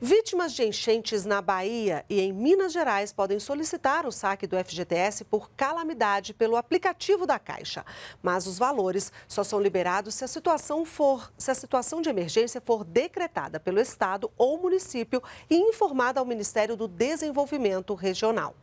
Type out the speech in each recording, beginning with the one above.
Vítimas de enchentes na Bahia e em Minas Gerais podem solicitar o saque do FGTS por calamidade pelo aplicativo da Caixa. Mas os valores só são liberados se a situação for, se a situação de emergência for decretada pelo estado ou município e informada ao Ministério do Desenvolvimento Regional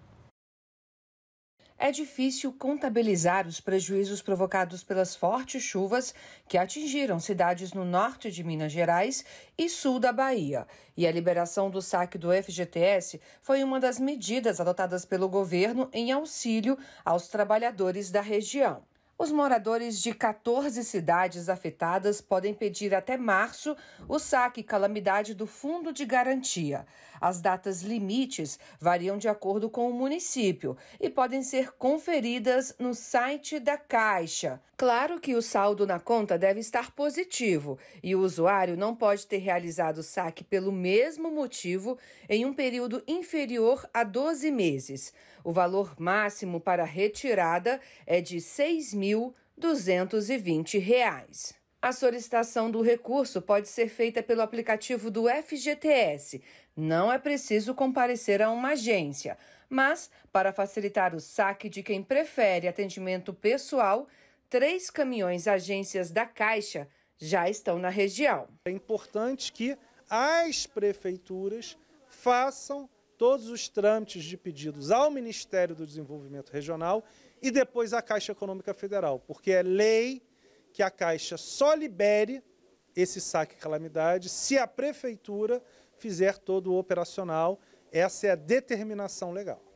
é difícil contabilizar os prejuízos provocados pelas fortes chuvas que atingiram cidades no norte de Minas Gerais e sul da Bahia. E a liberação do saque do FGTS foi uma das medidas adotadas pelo governo em auxílio aos trabalhadores da região. Os moradores de 14 cidades afetadas podem pedir até março o saque calamidade do Fundo de Garantia. As datas limites variam de acordo com o município e podem ser conferidas no site da Caixa. Claro que o saldo na conta deve estar positivo e o usuário não pode ter realizado o saque pelo mesmo motivo em um período inferior a 12 meses. O valor máximo para retirada é de 6 mil R$ 2.220. A solicitação do recurso pode ser feita pelo aplicativo do FGTS. Não é preciso comparecer a uma agência, mas, para facilitar o saque de quem prefere atendimento pessoal, três caminhões agências da Caixa já estão na região. É importante que as prefeituras façam todos os trâmites de pedidos ao Ministério do Desenvolvimento Regional e depois à Caixa Econômica Federal, porque é lei que a Caixa só libere esse saque calamidade se a prefeitura fizer todo o operacional. Essa é a determinação legal.